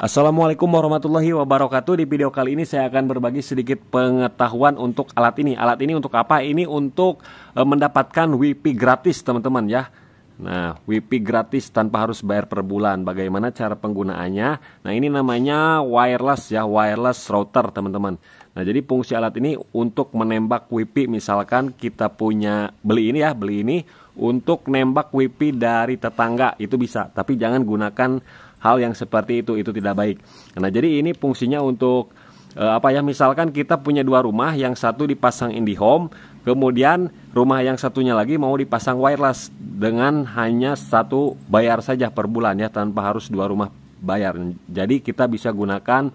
Assalamualaikum warahmatullahi wabarakatuh. Di video kali ini saya akan berbagi sedikit pengetahuan untuk alat ini. Alat ini untuk apa? Ini untuk e, mendapatkan WiFi gratis, teman-teman ya. Nah, WiFi gratis tanpa harus bayar per bulan. Bagaimana cara penggunaannya? Nah, ini namanya wireless ya, wireless router, teman-teman. Nah, jadi fungsi alat ini untuk menembak WiFi misalkan kita punya beli ini ya, beli ini untuk nembak WiFi dari tetangga itu bisa, tapi jangan gunakan hal yang seperti itu itu tidak baik. Nah, jadi ini fungsinya untuk e, apa ya? Misalkan kita punya dua rumah, yang satu dipasang IndiHome, kemudian rumah yang satunya lagi mau dipasang wireless dengan hanya satu bayar saja per bulan ya tanpa harus dua rumah bayar. Jadi kita bisa gunakan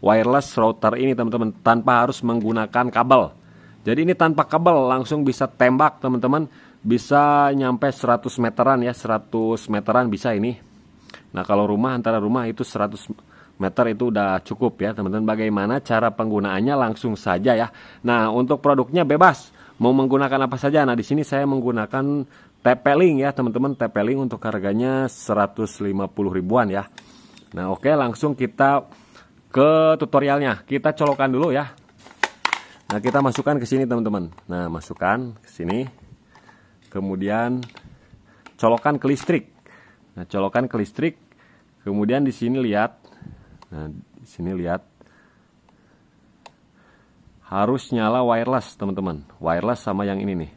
wireless router ini teman-teman tanpa harus menggunakan kabel. Jadi ini tanpa kabel langsung bisa tembak teman-teman bisa nyampe 100 meteran ya 100 meteran bisa ini Nah, kalau rumah antara rumah itu 100 meter itu udah cukup ya teman-teman bagaimana cara penggunaannya langsung saja ya nah untuk produknya bebas mau menggunakan apa saja nah di sini saya menggunakan tepeling ya teman-teman tepeling untuk harganya 150 ribuan ya nah oke langsung kita ke tutorialnya kita colokan dulu ya nah kita masukkan ke sini teman-teman nah masukkan ke sini kemudian colokan ke listrik Nah, colokan ke listrik. Kemudian di sini lihat. Nah, di sini lihat. Harus nyala wireless, teman-teman. Wireless sama yang ini nih.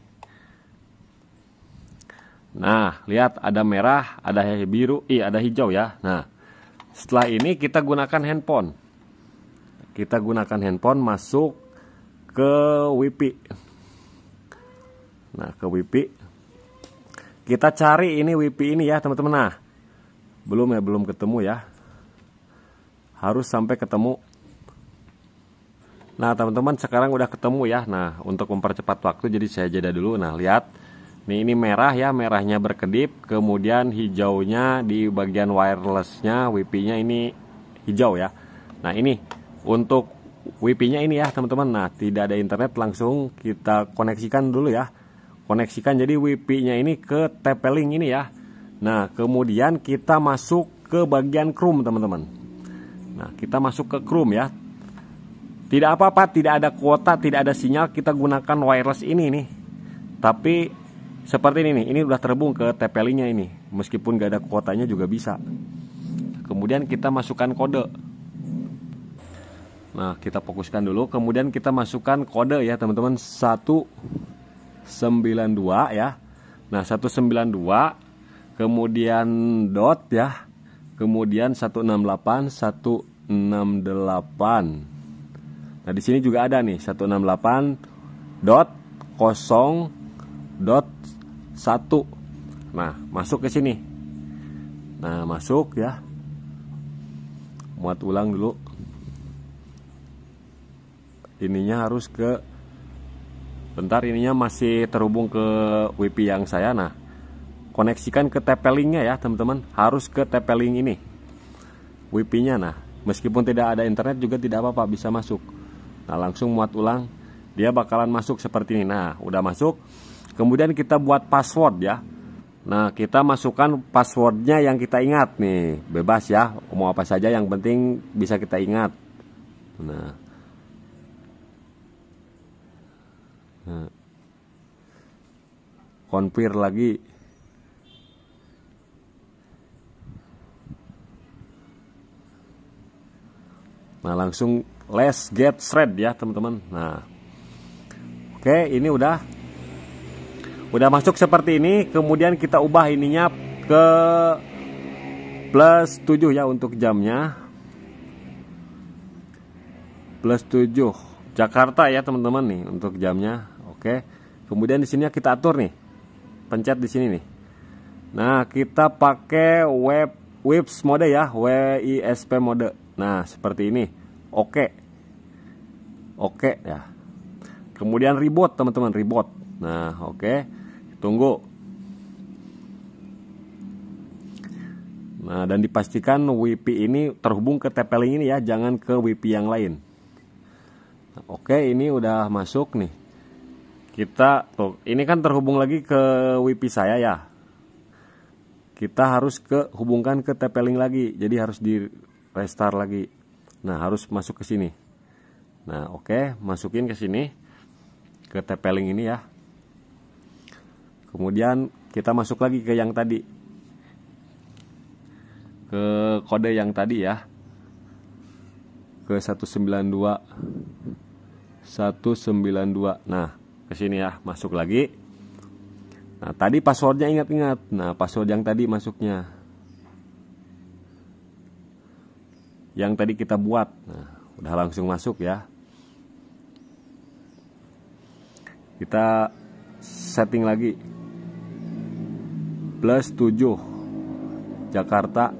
Nah, lihat ada merah, ada biru, i ada hijau ya. Nah, setelah ini kita gunakan handphone. Kita gunakan handphone masuk ke WiFi. Nah, ke WiFi. Kita cari ini Wi-Fi ini ya teman-teman. Nah, belum ya belum ketemu ya. Harus sampai ketemu. Nah teman-teman sekarang udah ketemu ya. Nah untuk mempercepat waktu jadi saya jeda dulu. Nah lihat. Nih ini merah ya, merahnya berkedip, kemudian hijaunya di bagian wirelessnya, WP-nya ini hijau ya. Nah ini untuk WP-nya ini ya teman-teman. Nah tidak ada internet langsung kita koneksikan dulu ya koneksikan jadi WiFi-nya ini ke TP-Link ini ya. Nah, kemudian kita masuk ke bagian Chrome, teman-teman. Nah, kita masuk ke Chrome ya. Tidak apa-apa, tidak ada kuota, tidak ada sinyal, kita gunakan wireless ini nih. Tapi seperti ini nih, ini sudah terhubung ke TP-Link-nya ini. Meskipun gak ada kuotanya juga bisa. Kemudian kita masukkan kode. Nah, kita fokuskan dulu, kemudian kita masukkan kode ya, teman-teman. 1 192 ya. Nah, 192 kemudian dot ya. Kemudian 168 168. Nah, di sini juga ada nih 168 dot 0 dot 1. Nah, masuk ke sini. Nah, masuk ya. Muat ulang dulu. Ininya harus ke bentar ininya masih terhubung ke wifi yang saya nah koneksikan ke TP-Linknya ya teman-teman harus ke TP-Link ini wifi-nya nah meskipun tidak ada internet juga tidak apa-apa bisa masuk nah langsung muat ulang dia bakalan masuk seperti ini nah udah masuk kemudian kita buat password ya nah kita masukkan passwordnya yang kita ingat nih bebas ya mau apa saja yang penting bisa kita ingat nah Nah. konfir lagi nah langsung let's get shred ya teman-teman nah oke ini udah udah masuk seperti ini kemudian kita ubah ininya ke plus 7 ya untuk jamnya plus 7 Jakarta ya teman-teman nih untuk jamnya Oke. Kemudian di sini kita atur nih. Pencet di sini nih. Nah, kita pakai web WIPS mode ya, WISP mode. Nah, seperti ini. Oke. Oke ya. Kemudian reboot, teman-teman, reboot. Nah, oke. Tunggu. Nah, dan dipastikan WiFi ini terhubung ke TP-Link ini ya, jangan ke WiFi yang lain. oke, ini udah masuk nih. Kita tuh, ini kan terhubung lagi ke WiFi saya ya. Kita harus ke hubungkan ke tp lagi. Jadi harus di restart lagi. Nah, harus masuk ke sini. Nah, oke, okay, masukin ke sini ke tp ini ya. Kemudian kita masuk lagi ke yang tadi. Ke kode yang tadi ya. Ke 192 192. Nah, ke sini ya masuk lagi nah tadi passwordnya ingat-ingat nah password yang tadi masuknya yang tadi kita buat nah udah langsung masuk ya kita setting lagi plus 7 Jakarta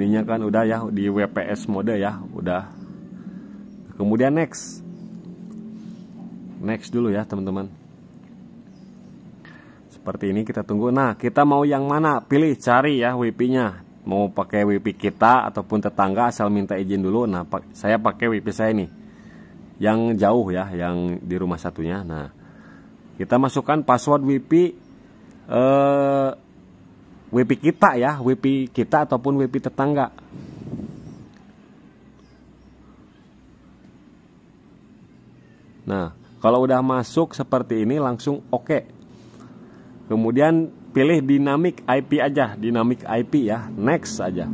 ininya kan udah ya di WPS mode ya udah kemudian next next dulu ya teman-teman seperti ini kita tunggu nah kita mau yang mana pilih cari ya WP nya mau pakai WP kita ataupun tetangga asal minta izin dulu nah saya pakai WP saya nih yang jauh ya yang di rumah satunya nah kita masukkan password WP eh WP kita ya, WP kita ataupun WP tetangga. Nah, kalau udah masuk seperti ini langsung oke. Okay. Kemudian pilih dynamic IP aja, dynamic IP ya, next aja.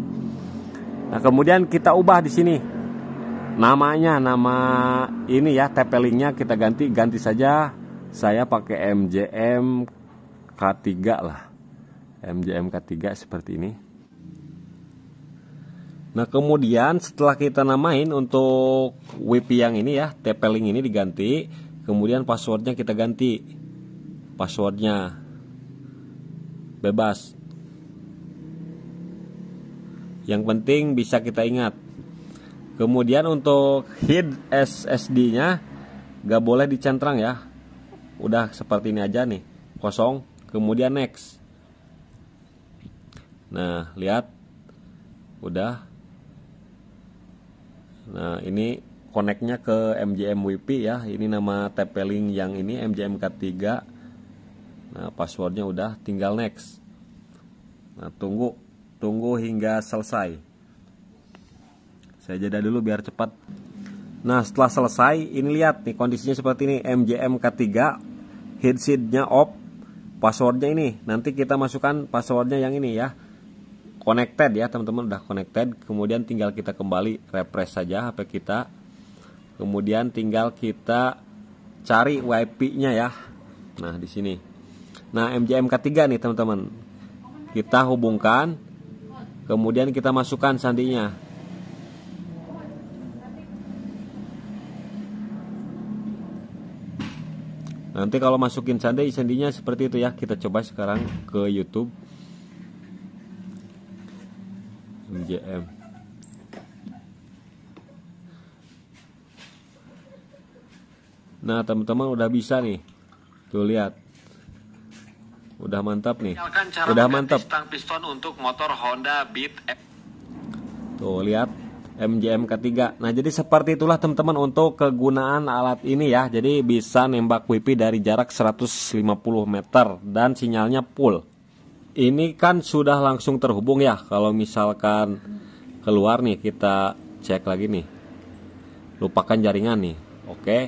Nah, kemudian kita ubah di sini. Namanya nama ini ya, TP linknya kita ganti ganti saja saya pakai MJM K3 lah MJMK3 seperti ini Nah kemudian setelah kita namain untuk WP yang ini ya TP-Link ini diganti Kemudian passwordnya kita ganti Passwordnya Bebas Yang penting bisa kita ingat Kemudian untuk hid SSD nya Gak boleh dicentrang ya Udah seperti ini aja nih Kosong Kemudian next Nah, lihat. Udah. Nah, ini koneknya ke MGM WP ya. Ini nama TP link yang ini k 3 Nah, passwordnya udah, tinggal next. Nah, tunggu tunggu hingga selesai. Saya jeda dulu biar cepat. Nah, setelah selesai, ini lihat nih kondisinya seperti ini, k 3 headsetnya off, passwordnya ini. Nanti kita masukkan passwordnya yang ini ya connected ya teman-teman udah connected kemudian tinggal kita kembali refresh saja HP kita kemudian tinggal kita cari WiFi-nya ya nah di sini nah MJMK3 nih teman-teman kita hubungkan kemudian kita masukkan sandinya nanti kalau masukin sandi sandinya seperti itu ya kita coba sekarang ke YouTube MJM nah teman-teman udah bisa nih tuh lihat udah mantap nih udah mantap piston untuk motor Honda Beat tuh lihat MJM ketiga. Nah jadi seperti itulah teman-teman untuk kegunaan alat ini ya. Jadi bisa nembak wifi dari jarak 150 meter dan sinyalnya full ini kan sudah langsung terhubung ya kalau misalkan keluar nih kita cek lagi nih lupakan jaringan nih oke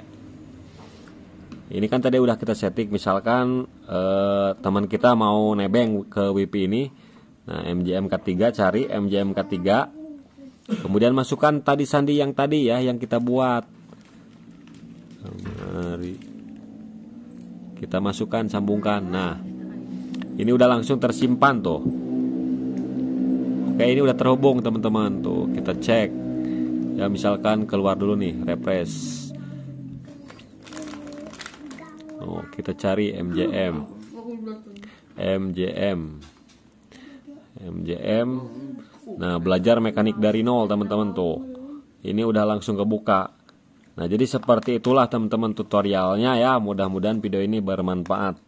ini kan tadi udah kita setting misalkan eh, teman kita mau nebeng ke WP ini nah MJMK3 cari MJMK3 kemudian masukkan tadi sandi yang tadi ya yang kita buat mari kita masukkan sambungkan nah ini udah langsung tersimpan tuh. Oke, ini udah terhubung teman-teman tuh. Kita cek. Ya misalkan keluar dulu nih, refresh. Oh, kita cari MJM. MJM. MJM. Nah, belajar mekanik dari nol teman-teman tuh. Ini udah langsung kebuka. Nah, jadi seperti itulah teman-teman tutorialnya ya. Mudah-mudahan video ini bermanfaat.